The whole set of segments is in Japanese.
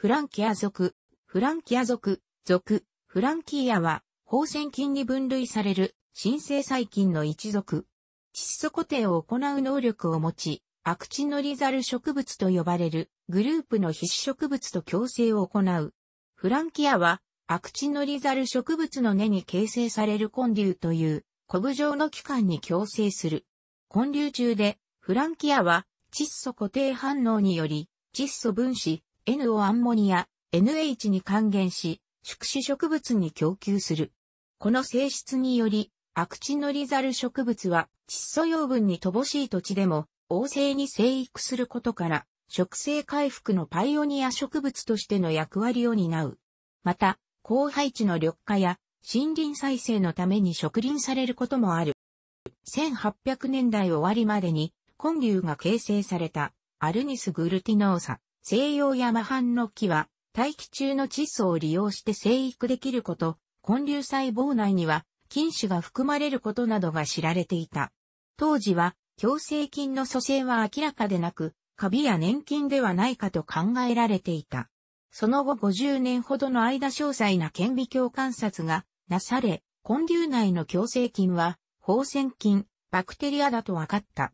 フランキア族、フランキア族、族、フランキーアは、放線菌に分類される、新生細菌の一族。窒素固定を行う能力を持ち、アクチノリザル植物と呼ばれる、グループの必脂植物と共生を行う。フランキアは、アクチノリザル植物の根に形成される根粒という、コブ状の器官に共生する。根粒中で、フランキアは、窒素固定反応により、窒素分子、N をアンモニア、NH に還元し、宿主植物に供給する。この性質により、アクチノリザル植物は窒素養分に乏しい土地でも、旺盛に生育することから、植生回復のパイオニア植物としての役割を担う。また、高配置の緑化や森林再生のために植林されることもある。1800年代終わりまでに、根粒が形成されたアルニス・グルティノーサ。西洋山藩の木は、大気中の窒素を利用して生育できること、根粒細胞内には、菌種が含まれることなどが知られていた。当時は、強制菌の組成は明らかでなく、カビや粘菌ではないかと考えられていた。その後50年ほどの間詳細な顕微鏡観察がなされ、根粒内の強制菌は、放線菌、バクテリアだと分かった。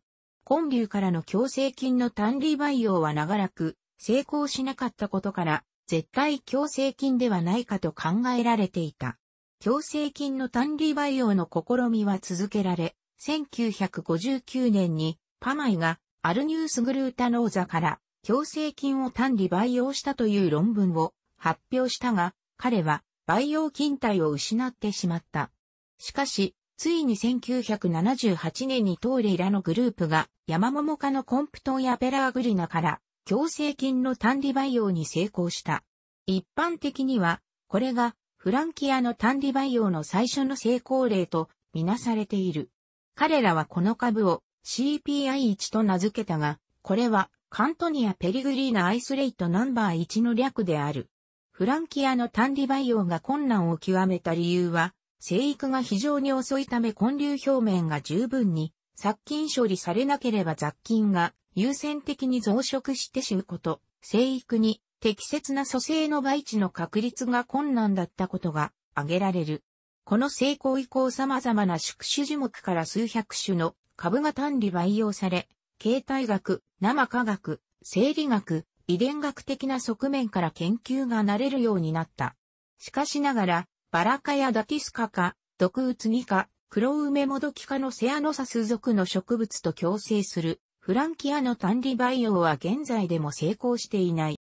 根粒からの強制菌の単類培養は長らく、成功しなかったことから、絶対強制金ではないかと考えられていた。強制金の単利培養の試みは続けられ、1959年にパマイがアルニースグルータノーザから強制金を単利培養したという論文を発表したが、彼は培養菌体を失ってしまった。しかし、ついに1978年にトーレイらのグループが山桃科のコンプトンやペラーグリナから強制菌の単利培養に成功した。一般的には、これがフランキアの単利培養の最初の成功例とみなされている。彼らはこの株を CPI1 と名付けたが、これはカントニア・ペリグリーナ・アイスレイトナンバー1の略である。フランキアの単利培養が困難を極めた理由は、生育が非常に遅いため根粒表面が十分に殺菌処理されなければ雑菌が優先的に増殖して死ぬこと、生育に適切な蘇生の培地の確立が困難だったことが挙げられる。この成功以降様々な宿主樹木から数百種の株が単理培養され、形態学、生科学、生理学、遺伝学的な側面から研究がなれるようになった。しかしながら、バラ科やダティス科か、毒ウツギ科、黒梅もどき科のセアノサス属の植物と共生するフランキアの単利培養は現在でも成功していない。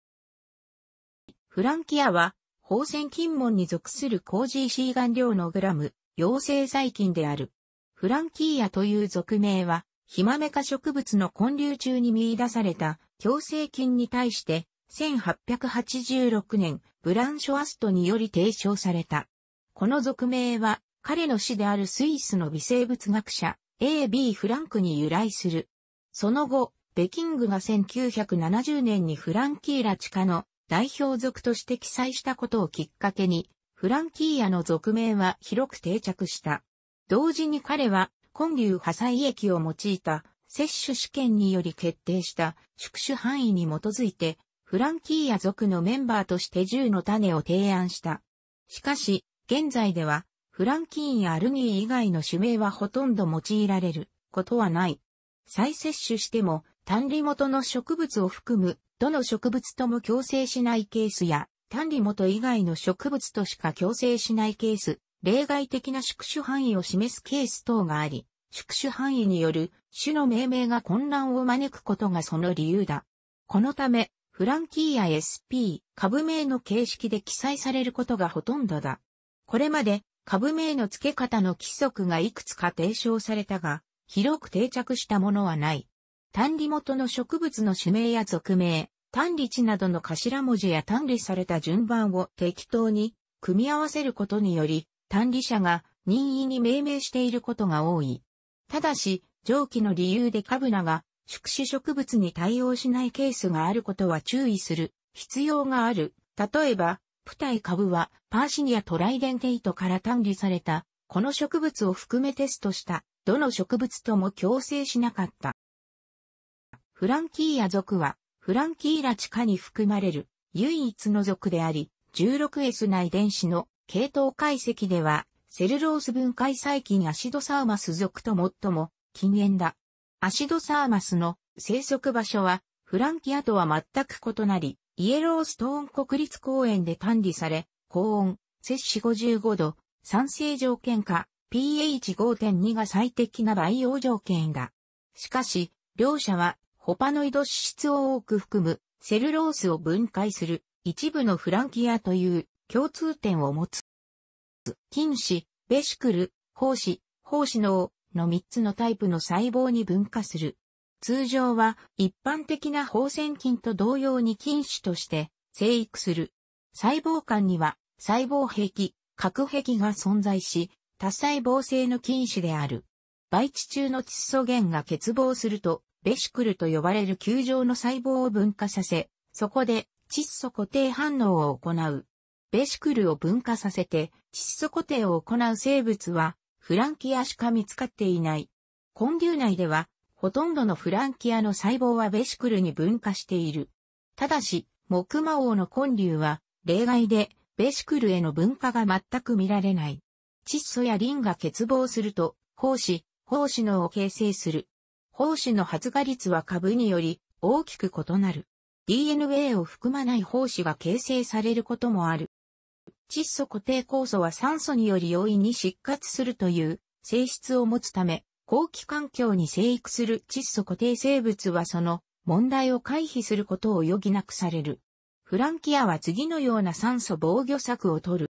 フランキアは、放線金門に属する抗 GC 顔料のグラム、陽性細菌である。フランキーアという属名は、ヒマメ科植物の根粒中に見出された強制菌に対して、1886年、ブランショアストにより提唱された。この属名は、彼の死であるスイスの微生物学者、A.B. フランクに由来する。その後、ベキングが1970年にフランキーラ地下の代表族として記載したことをきっかけに、フランキーヤの族名は広く定着した。同時に彼は、根流破砕液を用いた摂取試験により決定した宿主範囲に基づいて、フランキーヤ族のメンバーとして銃の種を提案した。しかし、現在では、フランキーンやアルギー以外の種名はほとんど用いられることはない。再摂取しても、単理元の植物を含む、どの植物とも共生しないケースや、単理元以外の植物としか共生しないケース、例外的な宿主範囲を示すケース等があり、宿主範囲による種の命名が混乱を招くことがその理由だ。このため、フランキーや SP、株名の形式で記載されることがほとんどだ。これまで株名の付け方の規則がいくつか提唱されたが、広く定着したものはない。単理元の植物の種名や属名、単理地などの頭文字や単理された順番を適当に組み合わせることにより、単理者が任意に命名していることが多い。ただし、上記の理由でカブナが宿主植物に対応しないケースがあることは注意する必要がある。例えば、プタイ株はパーシニアトライデンテイトから単理された、この植物を含めテストしたどの植物とも共生しなかった。フランキーヤ族は、フランキーラ地下に含まれる唯一の族であり、16S 内電子の系統解析では、セルロース分解細菌アシドサーマス族と最も禁煙だ。アシドサーマスの生息場所は、フランキアとは全く異なり、イエローストーン国立公園で管理され、高温、摂氏55度、酸性条件下、pH5.2 が最適な培養条件だ。しかし、両者は、ホパノイド脂質を多く含む、セルロースを分解する、一部のフランキアという共通点を持つ。菌糸、ベシクル、胞子、胞子脳の3つのタイプの細胞に分化する。通常は一般的な放線菌と同様に菌糸として生育する。細胞間には細胞壁、核壁が存在し、多細胞性の菌糸である。培地中の窒素源が欠乏すると、ベシクルと呼ばれる球状の細胞を分化させ、そこで窒素固定反応を行う。ベシクルを分化させて窒素固定を行う生物はフランキアしか見つかっていない。根粒内ではほとんどのフランキアの細胞はベシクルに分化している。ただし、木魔王の根粒は例外でベシクルへの分化が全く見られない。窒素やリンが欠乏すると、胞子、胞子脳を形成する。胞子の発芽率は株により大きく異なる。DNA を含まない胞子が形成されることもある。窒素固定酵素は酸素により容易に失活するという性質を持つため、後期環境に生育する窒素固定生物はその問題を回避することを余儀なくされる。フランキアは次のような酸素防御策を取る。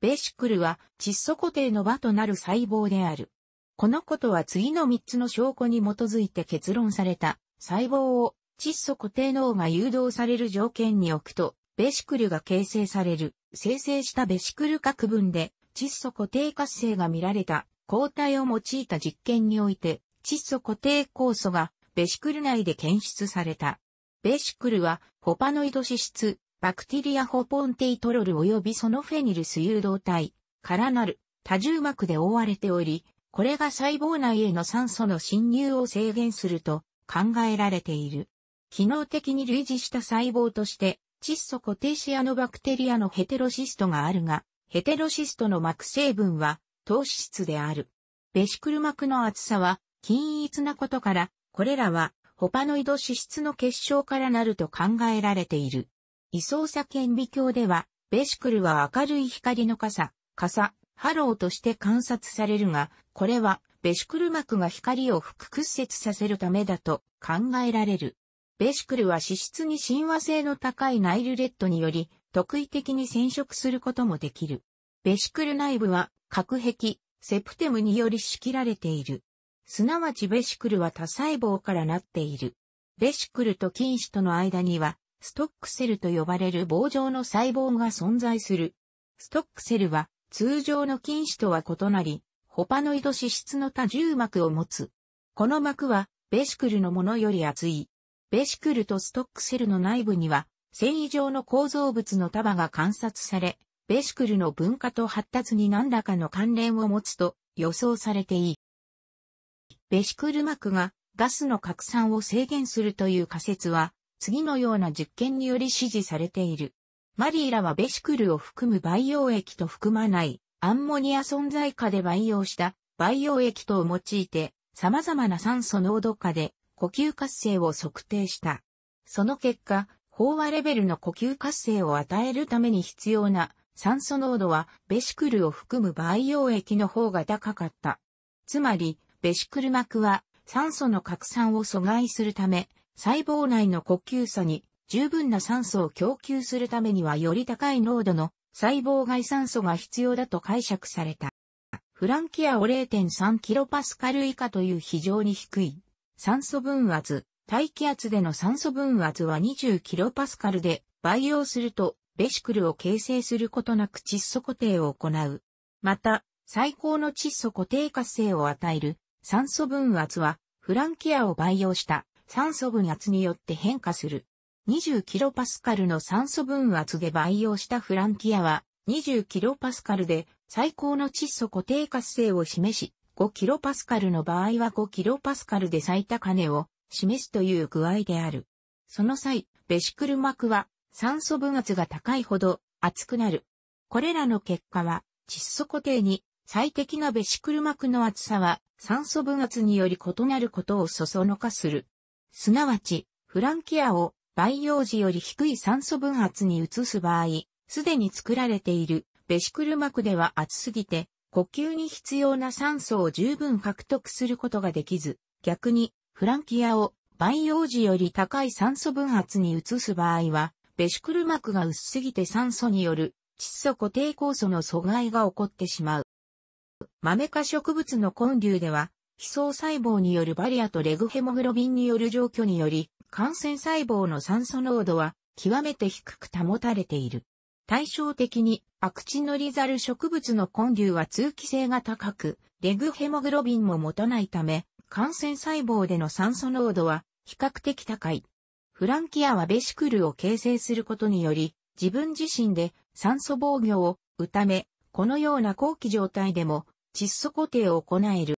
ベーシクルは窒素固定の場となる細胞である。このことは次の3つの証拠に基づいて結論された細胞を窒素固定脳が誘導される条件に置くと、ベシクルが形成される、生成したベシクル核分で窒素固定活性が見られた抗体を用いた実験において、窒素固定酵素がベシクル内で検出された。ベシクルはホパノイド脂質、バクテリアホポンテイトロル及びそのフェニルス誘導体からなる多重膜で覆われており、これが細胞内への酸素の侵入を制限すると考えられている。機能的に類似した細胞として、窒素固定シアノバクテリアのヘテロシストがあるが、ヘテロシストの膜成分は糖質である。ベシクル膜の厚さは均一なことから、これらはホパノイド脂質の結晶からなると考えられている。位相差顕微鏡では、ベシクルは明るい光の傘、傘、ハローとして観察されるが、これは、ベシクル膜が光を屈折させるためだと考えられる。ベシクルは脂質に親和性の高いナイルレッドにより、特異的に染色することもできる。ベシクル内部は、核壁、セプテムにより仕切られている。すなわちベシクルは多細胞からなっている。ベシクルと菌糸との間にはストックセルと呼ばれる棒状の細胞が存在する。ストックセルは通常の菌糸とは異なり、ホパノイド脂質の多重膜を持つ。この膜はベシクルのものより厚い。ベシクルとストックセルの内部には繊維状の構造物の束が観察され、ベシクルの分化と発達に何らかの関連を持つと予想されていい。ベシクル膜がガスの拡散を制限するという仮説は次のような実験により支持されている。マリーラはベシクルを含む培養液と含まないアンモニア存在下で培養した培養液とを用いて様々な酸素濃度下で呼吸活性を測定した。その結果、飽和レベルの呼吸活性を与えるために必要な酸素濃度はベシクルを含む培養液の方が高かった。つまり、ベシクル膜は酸素の拡散を阻害するため、細胞内の呼吸差に十分な酸素を供給するためにはより高い濃度の細胞外酸素が必要だと解釈された。フランキアを0.3キロパスカル以下という非常に低い酸素分圧、大気圧での酸素分圧は20キロパスカルで培養するとベシクルを形成することなく窒素固定を行う。また、最高の窒素固定活性を与える酸素分圧はフランキアを培養した酸素分圧によって変化する。20キロパスカルの酸素分圧で培養したフランティアは20キロパスカルで最高の窒素固定活性を示し、5キロパスカルの場合は5キロパスカルで最高値を示すという具合である。その際、ベシクル膜は酸素分圧が高いほど熱くなる。これらの結果は窒素固定に最適なベシクル膜の厚さは酸素分圧により異なることをそそのかする。すなわち、フランキアを培養時より低い酸素分圧に移す場合、すでに作られているベシクル膜では熱すぎて、呼吸に必要な酸素を十分獲得することができず、逆に、フランキアを培養時より高い酸素分圧に移す場合は、ベシクル膜が薄すぎて酸素による窒素固定酵素の阻害が起こってしまう。豆化科植物の根粒では、非層細胞によるバリアとレグヘモグロビンによる状況により、感染細胞の酸素濃度は極めて低く保たれている。対照的に、アクチノリザル植物の根粒は通気性が高く、レグヘモグロビンも持たないため、感染細胞での酸素濃度は比較的高い。フランキアはベシクルを形成することにより、自分自身で酸素防御をうため、このような後期状態でも窒素固定を行える。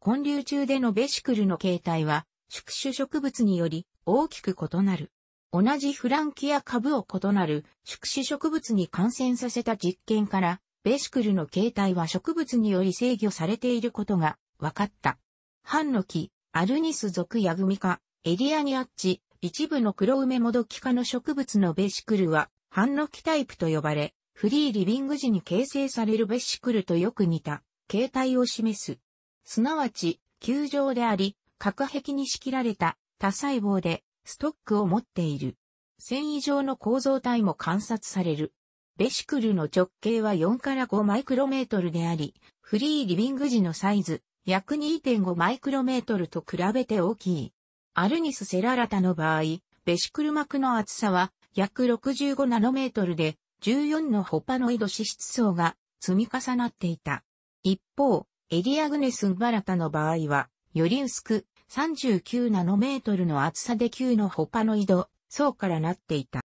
混流中でのベシクルの形態は、宿主植物により大きく異なる。同じフランキア株を異なる宿主植物に感染させた実験から、ベシクルの形態は植物により制御されていることが分かった。ハンノキ、アルニス属ヤグミ科、エリアニアッチ、一部の黒梅もどき科の植物のベシクルは、ハンノキタイプと呼ばれ、フリーリビング時に形成されるベシクルとよく似た、形態を示す。すなわち、球状であり、隔壁に仕切られた多細胞でストックを持っている。繊維状の構造体も観察される。ベシクルの直径は4から5マイクロメートルであり、フリーリビング時のサイズ、約2.5マイクロメートルと比べて大きい。アルニスセララタの場合、ベシクル膜の厚さは約65ナノメートルで、14のホパノイド脂質層が積み重なっていた。一方、エリアグネスンバラタの場合は、より薄く、39ナノメートルの厚さで9のホパノイド、層からなっていた。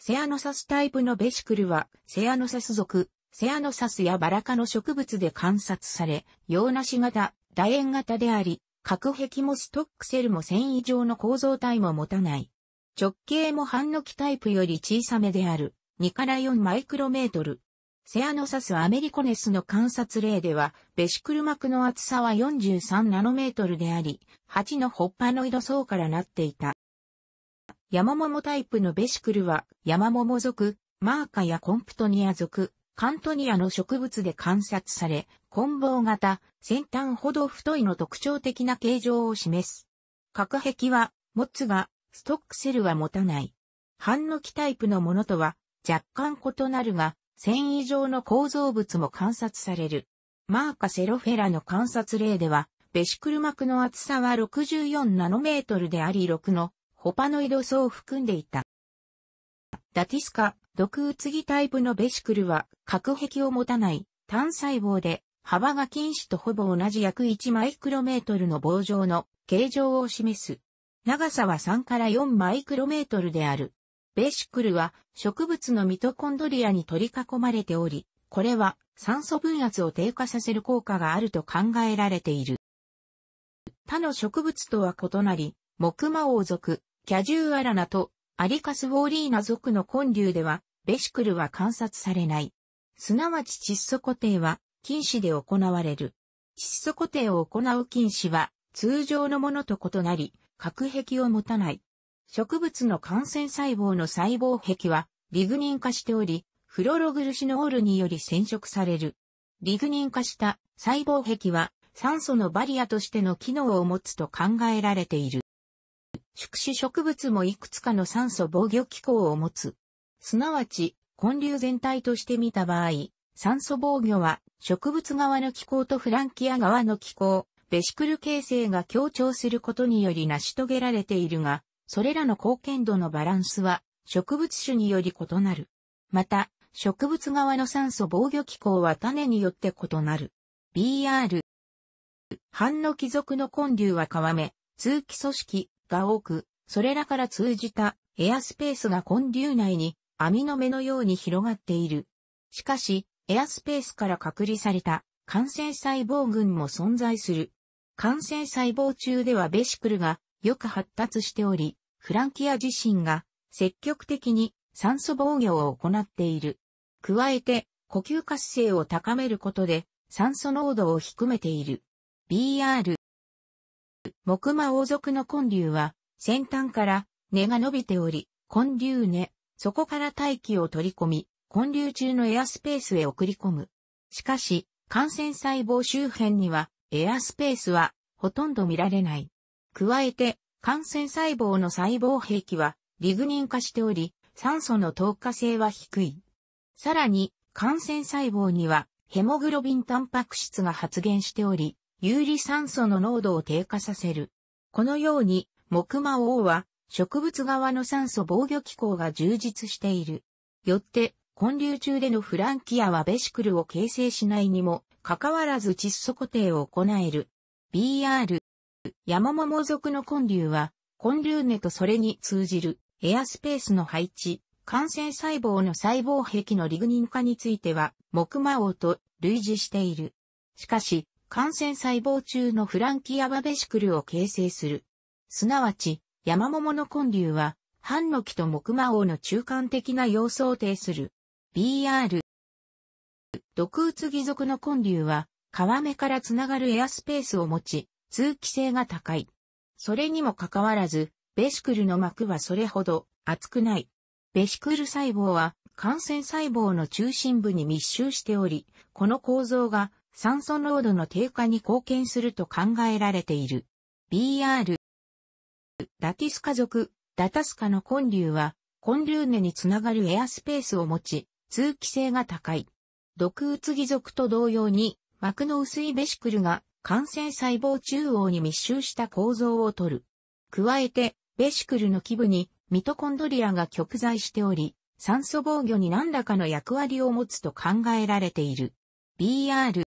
セアノサスタイプのベシクルは、セアノサス属、セアノサスやバラ科の植物で観察され、洋梨型、楕円型であり、核壁もストックセルも繊維状の構造体も持たない。直径も半の木タイプより小さめである、2から4マイクロメートル。セアノサスアメリコネスの観察例では、ベシクル膜の厚さは43ナノメートルであり、8のホッパノイド層からなっていた。山桃タイプのベシクルは、山桃属、マーカやコンプトニア属、カントニアの植物で観察され、棍棒型、先端ほど太いの特徴的な形状を示す。核壁は、持つが、ストックセルは持たない。反の木タイプのものとは、若干異なるが、繊維状の構造物も観察される。マーカセロフェラの観察例では、ベシクル膜の厚さは64ナノメートルであり6のホパノイド層を含んでいた。ダティスカ、毒うつぎタイプのベシクルは核壁を持たない単細胞で幅が近視とほぼ同じ約1マイクロメートルの棒状の形状を示す。長さは3から4マイクロメートルである。ベーシクルは植物のミトコンドリアに取り囲まれており、これは酸素分圧を低下させる効果があると考えられている。他の植物とは異なり、木魔王族、キャジューアラナとアリカスウォーリーナ族の根流では、ベシクルは観察されない。すなわち窒素固定は禁止で行われる。窒素固定を行う禁止は通常のものと異なり、隔壁を持たない。植物の感染細胞の細胞壁はリグニン化しており、フロログルシノールにより染色される。リグニン化した細胞壁は酸素のバリアとしての機能を持つと考えられている。宿主植物もいくつかの酸素防御機構を持つ。すなわち、根粒全体として見た場合、酸素防御は植物側の機構とフランキア側の機構、ベシクル形成が強調することにより成し遂げられているが、それらの貢献度のバランスは植物種により異なる。また、植物側の酸素防御機構は種によって異なる。BR。反の貴族の根流は皮目、通気組織が多く、それらから通じたエアスペースが根流内に網の目のように広がっている。しかし、エアスペースから隔離された感染細胞群も存在する。感染細胞中ではベシクルがよく発達しており、フランキア自身が積極的に酸素防御を行っている。加えて、呼吸活性を高めることで酸素濃度を低めている。BR。木馬王族の根粒は、先端から根が伸びており、根粒根、そこから大気を取り込み、根粒中のエアスペースへ送り込む。しかし、感染細胞周辺にはエアスペースはほとんど見られない。加えて、感染細胞の細胞壁はリグニン化しており、酸素の透過性は低い。さらに、感染細胞にはヘモグロビンタンパク質が発現しており、有利酸素の濃度を低下させる。このように、木馬王は植物側の酸素防御機構が充実している。よって、根粒中でのフランキアはベシクルを形成しないにも、かかわらず窒素固定を行える。BR 山桃属の根粒は、根粒根とそれに通じるエアスペースの配置、感染細胞の細胞壁のリグニン化については、木魔王と類似している。しかし、感染細胞中のフランキアバベシクルを形成する。すなわち、山桃の根粒は、ハンノキと木魔王の中間的な様相を呈する。BR。毒うつ義族の根粒は、皮目からつながるエアスペースを持ち、通気性が高い。それにもかかわらず、ベシクルの膜はそれほど厚くない。ベシクル細胞は感染細胞の中心部に密集しており、この構造が酸素濃度の低下に貢献すると考えられている。BR。ダティス家族、ダタスカの根粒は、根粒根につながるエアスペースを持ち、通気性が高い。毒うつぎ属と同様に、膜の薄いベシクルが感染細胞中央に密集した構造をとる。加えて、ベシクルの基部にミトコンドリアが極在しており、酸素防御に何らかの役割を持つと考えられている。BR。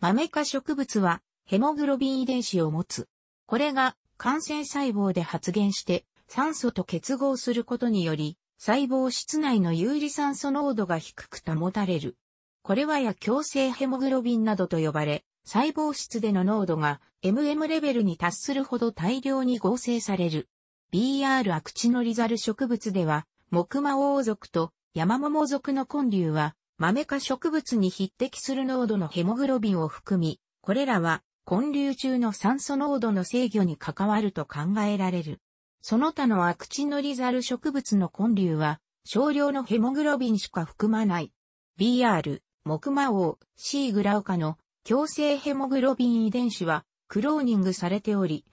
豆科植物はヘモグロビン遺伝子を持つ。これが感染細胞で発現して酸素と結合することにより、細胞室内の有利酸素濃度が低く保たれる。これはや強制ヘモグロビンなどと呼ばれ、細胞質での濃度が MM レベルに達するほど大量に合成される。BR アクチノリザル植物では、木魔王族と山桃族の根粒は、豆科植物に匹敵する濃度のヘモグロビンを含み、これらは根粒中の酸素濃度の制御に関わると考えられる。その他のアクチノリザル植物の根粒は、少量のヘモグロビンしか含まない。BR、木魔王、C グラウカの強制ヘモグロビン遺伝子はクローニングされており、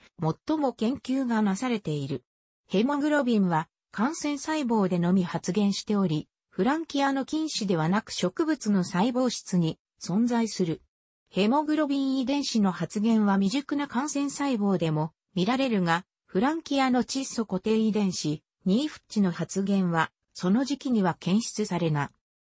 最も研究がなされている。ヘモグロビンは感染細胞でのみ発現しており、フランキアの菌糸ではなく植物の細胞質に存在する。ヘモグロビン遺伝子の発現は未熟な感染細胞でも見られるが、フランキアの窒素固定遺伝子、ニーフッチの発現は、その時期には検出されな。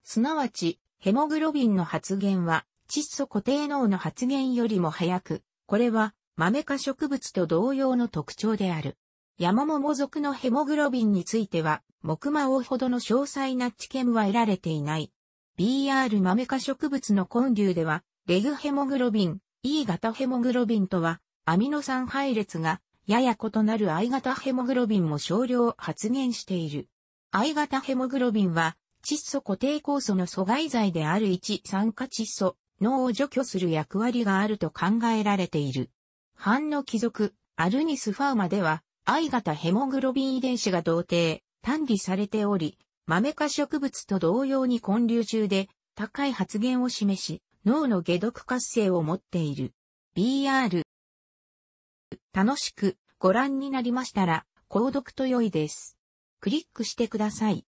すなわち、ヘモグロビンの発現は、窒素固定脳の発現よりも早く、これは豆科植物と同様の特徴である。ヤ桃モモ属のヘモグロビンについては、木馬王ほどの詳細な知見は得られていない。BR 豆科植物の根粒では、レグヘモグロビン、E 型ヘモグロビンとは、アミノ酸配列が、やや異なる I 型ヘモグロビンも少量発現している。I 型ヘモグロビンは、窒素固定酵素の阻害剤である1酸化窒素脳を除去する役割があると考えられている。反の貴族、アルニスファーマでは、I 型ヘモグロビン遺伝子が同定、単理されており、豆科植物と同様に混流中で高い発現を示し、脳の解毒活性を持っている。BR。楽しくご覧になりましたら、購読と良いです。クリックしてください。